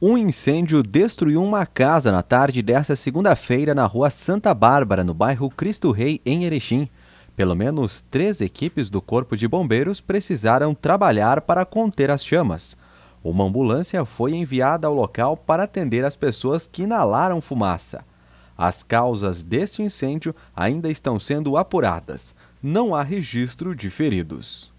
Um incêndio destruiu uma casa na tarde desta segunda-feira na rua Santa Bárbara, no bairro Cristo Rei, em Erechim. Pelo menos três equipes do Corpo de Bombeiros precisaram trabalhar para conter as chamas. Uma ambulância foi enviada ao local para atender as pessoas que inalaram fumaça. As causas deste incêndio ainda estão sendo apuradas. Não há registro de feridos.